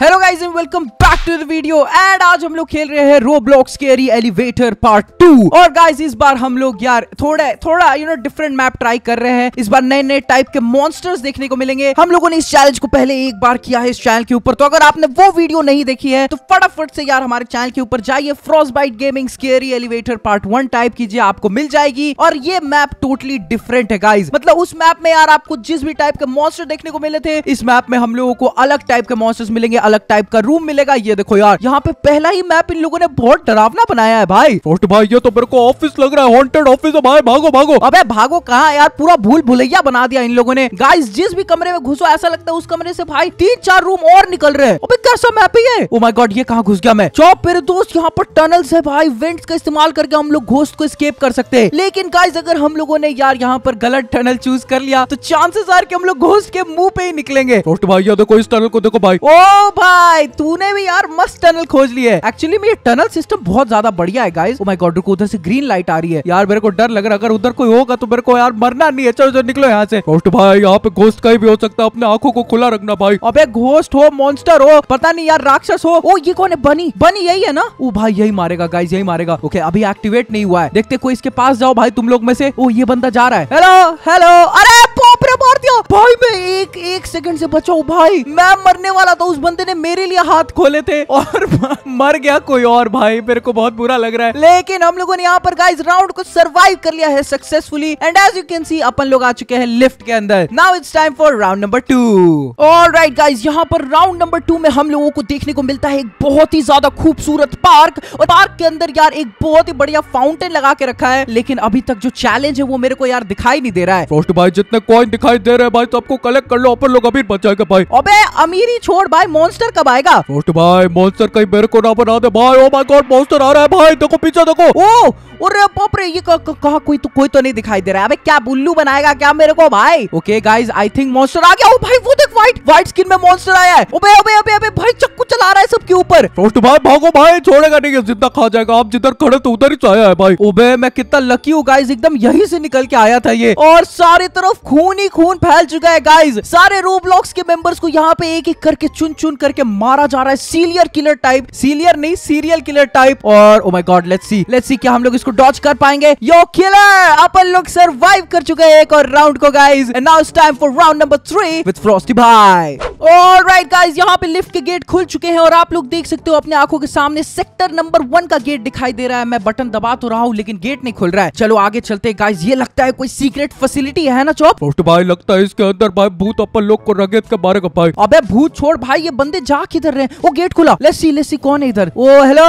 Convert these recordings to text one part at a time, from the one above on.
Hello guys and welcome back to the video and आज हम लोग खेल रहे हैं Roblox scary elevator part two और गाइस इस बार हम लोग यार थोड़ा थोड़ा you know different map try कर रहे हैं इस बार नए नए टाइप के मॉन्स्टर्स देखने को मिलेंगे हम लोगों ने इस चैलेंज को पहले एक बार किया है इस चैनल के ऊपर तो अगर आपने वो वीडियो नहीं देखी है तो फटाफट से यार हमारे चैनल के ऊपर जाइए Frostbite gaming scary elevator part one type कीजिए आपको मिल जाएगी और ये मैप टोटली डिफरेंट है गाइज मतलब उस मैप में यार आपको जिस भी टाइप के मॉन्स्टर देखने को मिले थे इस मैप में हम लोगों को अलग टाइप के मॉन्स्टर्स मिलेंगे अलग टाइप का रूम मिलेगा ये देखो यार यहाँ पे पहला ही मैप इन लोगों ने बहुत डरावना बनाया है भाई फोर्ट भाई ये तो मेरे को ऑफिस लग रहा है हॉन्टेड ऑफिस है भाई भागो भागो अब भागो कहा यार पूरा भूल भुलैया बना दिया इन लोगों ने गाइस जिस भी कमरे में घुसो ऐसा लगता है उस कमरे से भाई तीन चार रूम और निकल रहे हैं अभी कैसा मैप ही है ये माय oh गॉड ये कहा घुस गया मैं चौप मेरे दोस्त यहाँ पर टनल है भाई वेंट्स का इस्तेमाल करके हम लोग घोस्ट को स्केप कर सकते हैं लेकिन गाइज अगर हम लोगों ने यार यहाँ पर गलत टनल चूज कर लिया तो चांसेस आर की हम लोग घोस्ट के मुंह पे ही निकलेंगे भाई देखो इस टनल को देखो भाई ओ oh भाई तूने भी यार मस्त टनल खोज ली है एक्चुअली में ये टनल सिस्टम बहुत ज्यादा बढ़िया है गाइस ओ माय गॉड रुको उधर से ग्रीन लाइट आ रही है यार मेरे को डर लग रहा है अगर उधर कोई होगा तो मेरे को यार मरना नहीं है चलो चलो निकलो यहाँ से घोस्ट भाई यहाँ पे घोस्ट कहीं भी हो सकता है अपने आंखों को खुला रखना भाई एक घोस्ट हो मॉन्स्टर हो पता नहीं यार राक्षस हो ओ oh, ये कौन है बनी बनी यही है ना वो oh, भाई यही मारेगा गाइज यही मारेगा ओके अभी एक्टिवेट नहीं हुआ है देखते कोई इसके पास जाओ भाई तुम लोग में से ओ oh, ये बंदा जा रहा है हेलो हेलो अरे ऊपर मार दिया भाई मैं एक एक सेकंड से बचाऊ भाई मैं मरने वाला था उस बंदे ने मेरे लिए हाथ खोले थे और मर गया कोई और भाई मेरे को बहुत बुरा लग रहा है लेकिन हम लोगों ने यहाँ पर गाइस राउंड को सरवाइव कर लिया है successfully and as you can see अपन लोग आ चुके हैं लिफ्ट के अंदर now it's time for round number two और राइट गाइज यहाँ पर राउंड नंबर टू में हम लोगों को देखने को मिलता है एक बहुत ही ज्यादा खूबसूरत पार्क और पार्क के अंदर यार एक बहुत ही बढ़िया फाउंटेन लगा के रखा है लेकिन अभी तक जो चैलेंज है वो मेरे को यार दिखाई नहीं दे रहा है फर्स्ट भाई जितने कोई साइन दिखाई दे रहे हैं भाई तो आपको कलेक्ट कर लो अपन लोग अमीर बच जाएगा भाई अबे अमीरी छोड़ भाई मॉन्स्टर कब आएगा छोट भाई मॉन्स्टर कहीं मेरे को ना बना दे भाई ओ माय गॉड मॉन्स्टर आ रहा है भाई देखो पीछे देखो ओ अरे बाप रे ये कहा कोई तो कोई तो नहीं दिखाई दे रहा है अबे क्या बुल्लू बनाएगा क्या मेरे को भाई okay guys I think monster आ गया ओ भाई वो देख व्हाइट व्हाइट स्किन में मॉन्स्टर आया है ओबे ओबे ओबे ओबे भाई चक्कू चला रहा है सबके ऊपर फ्रोस्ट भाई भागो भाई छोड़ेगा नहीं जिंदा खा जाएगा आप जिधर खड़े तो उधर ही चाया तो है भाई ओबे मैं कितना लकी हूँ गाइस एकदम यही से निकल के आया था ये और सारी तरफ खून खूनी खून फैल चुका है गाइज सारे रोब्लॉक्स के मेंबर्स को यहाँ पे एक एक करके चुन चुन करके मारा जा रहा है सीलियर किलर टाइप सीलियर नहीं सीरियल किलर टाइप और oh my god let's see let's see क्या हम लोग इसको डॉच कर पाएंगे यो किलर अपन लोग सरवाइव कर चुके हैं एक और राउंड को guys and now it's time for round number three with Frosty भाई राइट गाइज यहाँ पे लिफ्ट के गेट खुल चुके हैं और आप लोग देख सकते हो अपने आंखों के सामने सेक्टर नंबर वन का गेट दिखाई दे रहा है मैं बटन दबा तो रहा हूँ लेकिन गेट नहीं खुल रहा है चलो आगे चलते गाइज ये लगता है कोई सीक्रेट फैसिलिटी है ना चौप भाई लगता है इसके अंदर भाई भूत अपन लोग को रगेत के बारे का भाई अबे भूत छोड़ भाई ये बंदे जा किधर रहे वो गेट खुला लेट्स सी लेट्स सी कौन है इधर ओ हेलो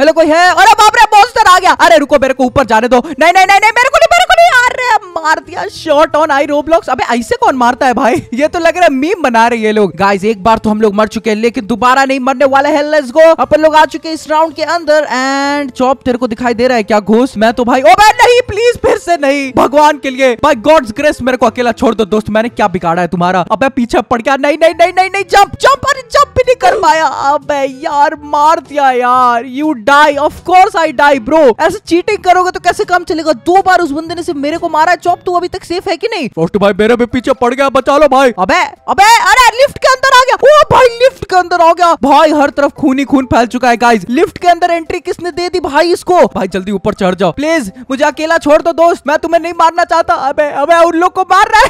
हेलो कोई है अरे बाप रे मॉन्स्टर आ गया अरे रुको मेरे को ऊपर जाने दो नहीं नहीं नहीं नहीं मेरे को नहीं मेरे को नहीं अरे मार दिया शॉट ऑन आई रोब्लॉक्स अबे ऐसे कौन मारता है भाई ये तो लग रहा है मीम बना रहे ये लोग गाइस एक बार तो हम लोग मर चुके हैं लेकिन दोबारा नहीं मरने वाले हैं लेट्स गो अपन लोग आ चुके हैं इस राउंड के अंदर एंड चॉप तेरे को दिखाई दे रहा है क्या घोष मैं तो भाई ओ भाई नहीं प्लीज फिर से नहीं भगवान के लिए भाई गॉड्स ग्रेस मेरे को अकेला छोड़ दो दोस्त मैंने क्या बिगाड़ा है तुम्हारा अब पीछे पड़ गया नहीं नहीं नहीं नहीं नहीं जंप जंप अरे जंप भी नहीं कर पाया अब यार मार दिया यार you die of course I die bro ऐसे चीटिंग करोगे तो कैसे काम चलेगा दो बार उस बंदे ने सिर्फ मेरे को मारा चौप तू अभी तक सेफ है कि नहीं फर्स्ट भाई मेरे भी पीछे पड़ गया बचा लो भाई अबे अबे अरे लिफ्ट के अंदर आ गया ओ भाई लिफ्ट के अंदर आ गया भाई हर तरफ खून ही खून फैल चुका है गाइस लिफ्ट के अंदर एंट्री किसने दे दी भाई इसको भाई जल्दी ऊपर चढ़ जाओ प्लीज मुझे अकेला छोड़ दो दोस्त मैं तुम्हें नहीं मारना चाहता अबे अबे उन लोग को मार रहा है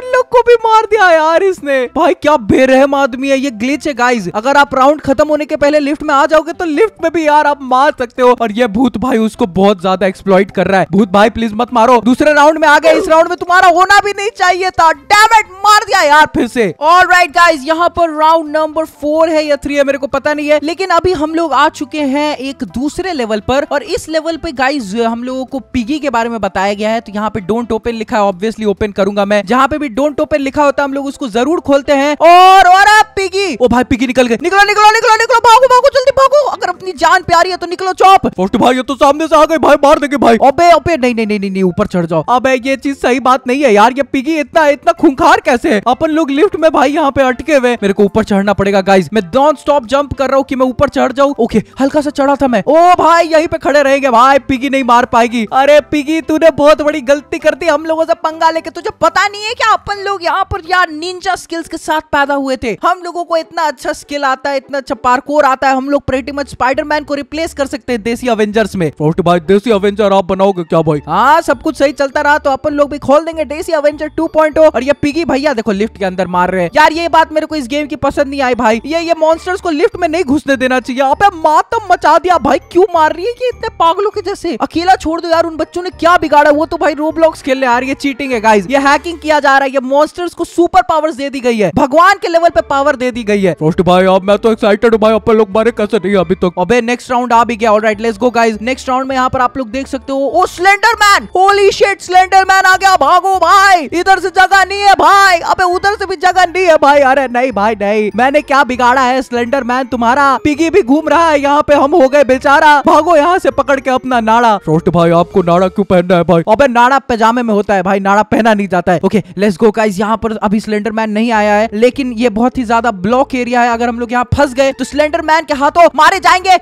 उन लोग को भी मार दिया यार इसने भाई क्या बेरहम आदमी है ये ग्लिच है गाइज अगर आप राउंड खत्म होने के पहले लिफ्ट में आ जाओगे तो लिफ्ट में भी यार आप मार सकते हो और ये भूत भाई उसको बहुत ज्यादा एक्सप्लॉइट कर रहा है भूत भाई प्लीज मत मारो दूसरे राउंड में आ गए इस राउंड में तुम्हारा होना भी नहीं चाहिए था डेविड मार दिया यार फिर से ऑल राइट गाइज यहाँ पर राउंड नंबर फोर है या थ्री है मेरे को पता नहीं है लेकिन अभी हम लोग आ चुके हैं एक दूसरे लेवल पर और इस लेवल पे गाइज हम लोगों को पिगी के बारे में बताया गया है तो यहाँ पे डोंट ओपन लिखा है ऑब्वियसली ओपन करूंगा मैं है जहाँ पे भी डोंट ओपन लिखा होता है हम लोग उसको जरूर खोलते हैं और और पिगी ओ भाई पिगी निकल गए निकलो निकलो निकलो निकलो भागो भागो जल्दी भागो अगर अपनी जान प्यारी है तो निकलो चौप फोर्ट भाई ये तो सामने से आ गए भाई मार देंगे भाई अबे अबे नहीं नहीं नहीं नहीं ऊपर चढ़ जाओ अबे ये चीज सही बात नहीं है यार ये पिगी इतना इतना खूंखार कैसे है अपन लोग लिफ्ट में भाई यहाँ पे अटके हुए मेरे को ऊपर चढ़ना पड़ेगा गाइज मैं नॉन स्टॉप जंप कर रहा हूँ की मैं ऊपर चढ़ जाऊँ ओके हल्का सा चढ़ा था मैं ओ भाई यही पे खड़े रहेंगे भाई पिगी नहीं मार पाएगी अरे पिगी तूने बहुत बड़ी गलती कर दी हम लोगों से पंगा लेके तुझे पता पता नहीं है क्या अपन लोग यहाँ पर यार निंजा स्किल्स के साथ पैदा हुए थे हम लोगों को इतना अच्छा स्किल आता है इतना अच्छा पार्कोर आता है हम लोग प्रेटी मच स्पाइडरमैन को रिप्लेस कर सकते हैं देसी अवेंजर्स में भाई देसी अवेंजर आप बनाओगे क्या भाई हाँ सब कुछ सही चलता रहा तो अपन लोग भी खोल देंगे देसी अवेंजर टू oh। और ये पिगी भैया देखो लिफ्ट के अंदर मार रहे हैं यार ये बात मेरे को इस गेम की पसंद नहीं आई भाई ये ये मॉन्स्टर्स को लिफ्ट में नहीं घुसने देना चाहिए आप मातम मचा दिया भाई क्यों मार रही है ये इतने पागलों के जैसे अकेला छोड़ दो यार उन बच्चों ने क्या बिगाड़ा वो तो भाई रोबलॉक्स खेलने आ रही है चीटिंग है गाइज ये है हैकिंग किया जा रहा है ये मॉन्स्टर्स को सुपर पावर्स दे दी गई है भगवान के लेवल पे पावर दे दी गई है फ्रोस्ट भाई अब मैं तो एक्साइटेड हूं भाई अपन लोग मारे कैसे नहीं अभी तक तो। अबे नेक्स्ट राउंड आ भी गया alright let's go guys next round में यहां पर आप लोग देख सकते हो oh Slenderman holy shit Slenderman आ गया भागो भाई इधर से जगह नहीं है भाई अबे उधर से भी जगह नहीं है भाई अरे नहीं भाई नहीं मैंने क्या बिगाड़ा है स्लेंडरमैन तुम्हारा पिगी भी घूम रहा है यहां पे हम हो गए बेचारा भागो यहां से पकड़ के अपना नाड़ा फ्रोस्ट भाई आपको नाड़ा क्यों पहनना है भाई अबे नाड़ा पजामे में होता है भाई नाड़ा पहना नहीं जाता है है ओके यहाँ पर अभी सिलेंडर मैन नहीं आया है लेकिन ये बहुत ही ज्यादा ब्लॉक एरिया है अगर हम लोग यहाँ फंस गए तो सिलेंडर मैन के हाथों मारे जाएंगे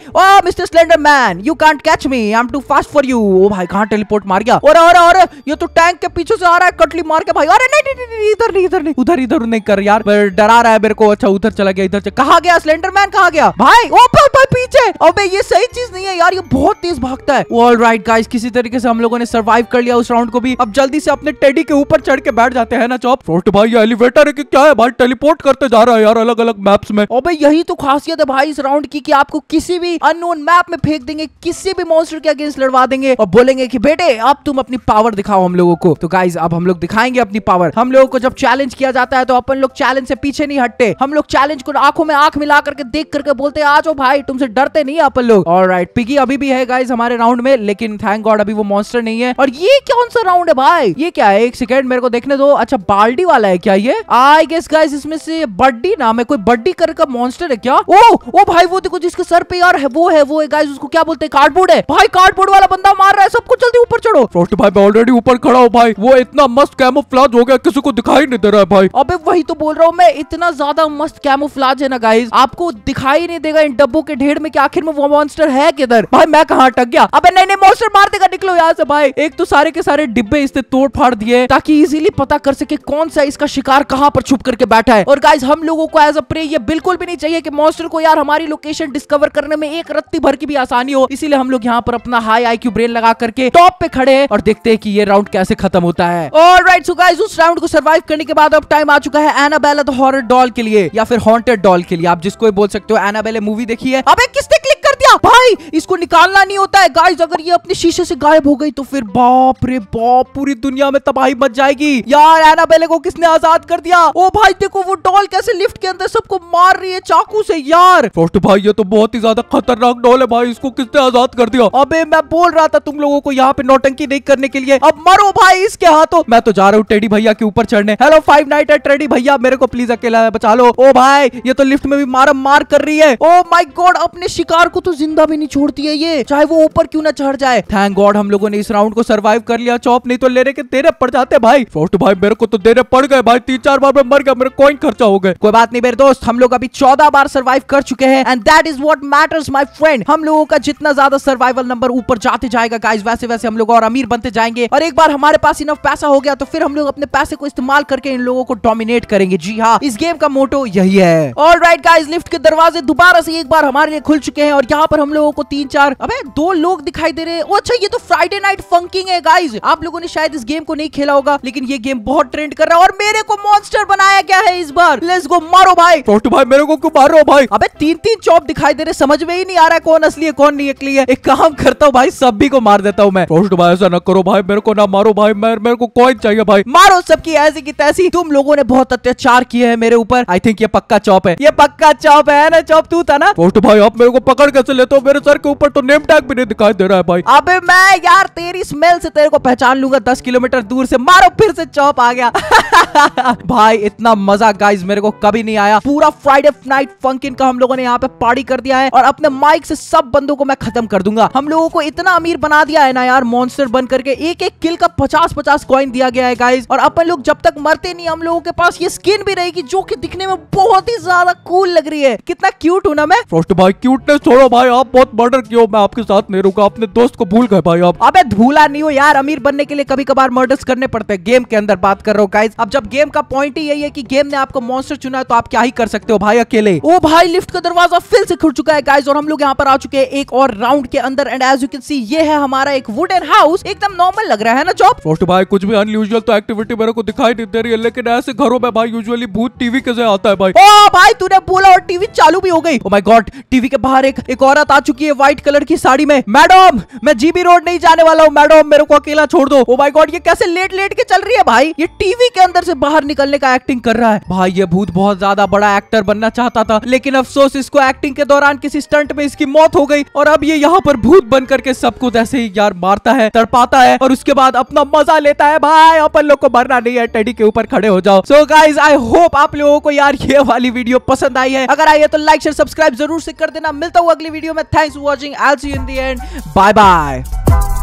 mister cylinder man you can't catch me am too fast for you भाई कहाँ टेलीपोर्ट मार गया और और और ये तो टैंक के पीछे से आ रहा है कटली मार के भाई अरे नहीं नहीं इधर नहीं इधर नहीं उधर इधर नहीं कर यार डरा रहा है मेरे को अच्छा उधर चला गया इधर कहा गया सिलेंडर मैन कहा गया भाई ओ भाई पीछे अबे ये सही चीज नहीं है यार ये बहुत तेज भागता है ऑल राइट गाइस किसी तरीके से हम लोगों ने सर्वाइव कर लिया उस राउंड को भी अब जल्दी से अपने टेडी के ऊपर चढ़ लेके बैठ जाते हैं ना चौप छोट भाई एलिवेटर है कि क्या है भाई टेलीपोर्ट करते जा रहा है यार अलग अलग मैप्स में और भाई यही तो खासियत है भाई इस राउंड की कि आपको किसी भी अनोन मैप में फेंक देंगे किसी भी मॉन्स्टर के अगेंस्ट लड़वा देंगे और बोलेंगे की बेटे अब तुम अपनी पावर दिखाओ हम लोगों को तो गाइज अब हम लोग दिखाएंगे अपनी पावर हम लोगों को जब चैलेंज किया जाता है तो अपन लोग चैलेंज से पीछे नहीं हटते हम लोग चैलेंज को आंखों में आंख मिला करके देख करके बोलते आ जाओ भाई तुमसे डरते नहीं अपन लोग और राइट पिगी अभी भी है गाइज हमारे राउंड में लेकिन थैंक गॉड अभी वो मॉन्स्टर नहीं है और ये कौन सा राउंड है भाई ये क्या है एक सेकेंड मेरे को देखने दो अच्छा बाल्टी वाला है क्या ये आई गेस गाइस इसमें से बड्डी नाम है कोई बड्डी कर का मॉन्स्टर है क्या ओ ओ भाई वो देखो जिसके सर पे यार है वो है वो है गाइस उसको क्या बोलते हैं कार्डबोर्ड है भाई कार्डबोर्ड वाला बंदा मार रहा है सबको जल्दी ऊपर चढ़ो फ्रॉस्ट भाई मैं ऑलरेडी ऊपर खड़ा हूँ भाई वो इतना मस्त कैमोफ्लाज हो गया किसी को दिखाई नहीं दे रहा है भाई अबे वही तो बोल रहा हूँ मैं इतना ज्यादा मस्त कैमोफ्लाज है ना गाइज आपको दिखाई नहीं देगा इन डब्बों के ढेर में आखिर में वो मॉन्स्टर है किधर भाई मैं कहा अटक गया अब नहीं नहीं मॉन्स्टर मार देगा निकलो यहाँ से भाई एक तो सारे के सारे डिब्बे इसने तोड़ फाड़ दिए ताकि इजीली ये पता कर सके कौन सा इसका शिकार कहाँ पर छुप करके बैठा है और गाइज हम लोगों को एज अ प्रे ये बिल्कुल भी नहीं चाहिए कि मॉन्स्टर को यार हमारी लोकेशन डिस्कवर करने में एक रत्ती भर की भी आसानी हो इसीलिए हम लोग यहाँ पर अपना हाई आई ब्रेन लगा करके टॉप पे खड़े है और देखते है की ये राउंड कैसे खत्म होता है और राइट सो गाइज उस राउंड को सर्वाइव करने के बाद अब टाइम आ चुका है एनाबेला द हॉरर डॉल के लिए या फिर हॉन्टेड डॉल के लिए आप जिसको बोल सकते हो एनाबेला मूवी देखी है अब किसने क्लिक गया भाई इसको निकालना नहीं होता है गाइस अगर ये अपने शीशे से गायब हो गई तो फिर बाप रे बाप पूरी दुनिया में तबाही मच जाएगी यार एना बेले को किसने आजाद कर दिया ओ भाई देखो वो डॉल कैसे लिफ्ट के अंदर सबको मार रही है चाकू से यार फ्रोस्ट भाई ये तो बहुत ही ज्यादा खतरनाक डॉल है भाई इसको किसने आजाद कर दिया अबे मैं बोल रहा था तुम लोगों को यहाँ पे नौटंकी नहीं करने के लिए अब मरो भाई इसके हाथों मैं तो जा रहा हूँ टेडी भैया के ऊपर चढ़ने हेलो फाइव नाइट है टेडी भैया मेरे को प्लीज अकेला बचा लो ओ भाई ये तो लिफ्ट में भी मारा मार कर रही है ओ माई गॉड अपने शिकार को तो जिंदा भी नहीं छोड़ती है ये चाहे वो ऊपर क्यों ना चढ़ जाए थैंक गॉड हम लोगों ने इस राउंड को सर्वाइव कर लिया चौप नहीं तो ले रहे तेरे पड़ जाते भाई फर्स्ट भाई मेरे को तो देने पड़ गए भाई तीन चार बार में मर गया मेरे कॉइन खर्चा हो गए कोई बात नहीं मेरे दोस्त हम लोग अभी चौदह बार सर्वाइव कर चुके हैं and that is what matters my friend हम लोगों का जितना ज्यादा सर्वाइवल नंबर ऊपर जाते जाएगा गाइज वैसे वैसे हम लोग और अमीर बनते जाएंगे और एक बार हमारे पास इनफ पैसा हो गया तो फिर हम लोग अपने पैसे को इस्तेमाल करके इन लोगों को डोमिनेट करेंगे जी हाँ इस गेम का मोटो यही है ऑल राइट गाइज लिफ्ट के दरवाजे दोबारा से एक बार हमारे लिए खुल चुके हैं और यहाँ पर हम लोगों को तीन चार अबे दो लोग दिखाई दे रहे हैं अच्छा ये तो फ्राइडे नाइट फंकिंग है गाइज आप लोगों ने शायद इस गेम को नहीं खेला होगा लेकिन ये गेम बहुत ट्रेंड कर रहा है और मेरे को मॉन्स्टर बनाया गया है इस बार लेट्स गो मारो भाई छोटू भाई मेरे को क्यों मारो भाई अबे तीन तीन चौप दिखाई दे रहे समझ में ही नहीं आ रहा है कौन असली है कौन नहीं अकली है एक काम करता हूँ भाई सभी को मार देता हूँ मैं छोटू भाई ऐसा ना करो भाई मेरे को ना मारो भाई मैं मेरे को कॉइन चाहिए भाई मारो सबकी ऐसी की तैसी तुम लोगों ने बहुत अत्याचार किए है मेरे ऊपर आई थिंक ये पक्का चौप है ये पक्का चौप है ना चौप तू था ना छोटू भाई आप मेरे को पकड़ कैसे लेता तो मेरे सर के ऊपर तो नेम टैग भी नहीं दिखाई दे रहा है भाई अबे मैं यार तेरी स्मेल से तेरे को पहचान लूंगा दस किलोमीटर दूर से मारो फिर से चौप आ गया भाई इतना मजा गाइज मेरे को कभी नहीं आया पूरा फ्राइडे नाइट फंकिन का हम लोगों ने यहाँ पे पार्टी कर दिया है और अपने माइक से सब बंदों को मैं खत्म कर दूंगा हम लोगों को इतना अमीर बना दिया है ना यार मॉन्स्टर बन करके एक एक किल का पचास पचास कॉइन दिया गया है गाइज और अपन लोग जब तक मरते नहीं हम लोगों के पास ये स्किन भी रहेगी जो की दिखने में बहुत ही ज्यादा कूल लग रही है कितना क्यूट हूँ ना मैं भाई क्यूटनेस छोड़ो भाई भाई आप बहुत मर्डर क्यों मैं आपके साथ नहीं रुका अपने दोस्त को भूल गए भाई आप अबे भूला नहीं हो यार अमीर बनने के लिए कभी कभार मर्डर्स करने पड़ते हैं गेम के अंदर बात कर रहा हूँ गाइज अब जब गेम का पॉइंट ही यही है कि गेम ने आपको मॉन्स्टर चुना है तो आप क्या ही कर सकते हो भाई अकेले ओ भाई लिफ्ट का दरवाजा फिर से खुल चुका है गाइज और हम लोग यहाँ पर आ चुके हैं एक और राउंड के अंदर and as you can see ये है हमारा एक वुडन हाउस एकदम नॉर्मल लग रहा है ना जॉब फर्स्ट भाई कुछ भी अनयूजल तो एक्टिविटी मेरे को दिखाई नहीं दे रही है लेकिन ऐसे घरों में भाई यूजुअली भूत टीवी कैसे आता है भाई ओ भाई तूने बोला और टीवी चालू भी हो गई ओ माय गॉड टीवी के बाहर एक एक और औरत आ चुकी है व्हाइट कलर की साड़ी में मैडम मैं जीबी रोड नहीं जाने वाला हूँ मैडम मेरे को अकेला छोड़ दो ओ माय गॉड ये कैसे लेट लेट के चल रही है भाई ये टीवी के अंदर से बाहर निकलने का एक्टिंग कर रहा है भाई ये भूत बहुत ज्यादा बड़ा एक्टर बनना चाहता था लेकिन अफसोस इसको एक्टिंग के दौरान किसी स्टंट में इसकी मौत हो गई और अब ये यहाँ पर भूत बन करके सबको ऐसे ही यार मारता है तड़पाता है और उसके बाद अपना मजा लेता है भाई अपन लोग को मरना नहीं है टेडी के ऊपर खड़े हो जाओ सो गाइज आई होप आप लोगों को यार ये वाली वीडियो पसंद आई है अगर आई है तो लाइक शेयर सब्सक्राइब जरूर से कर देना मिलता हूँ अगली वीडियो में thanks for watching I'll see in the and bye bye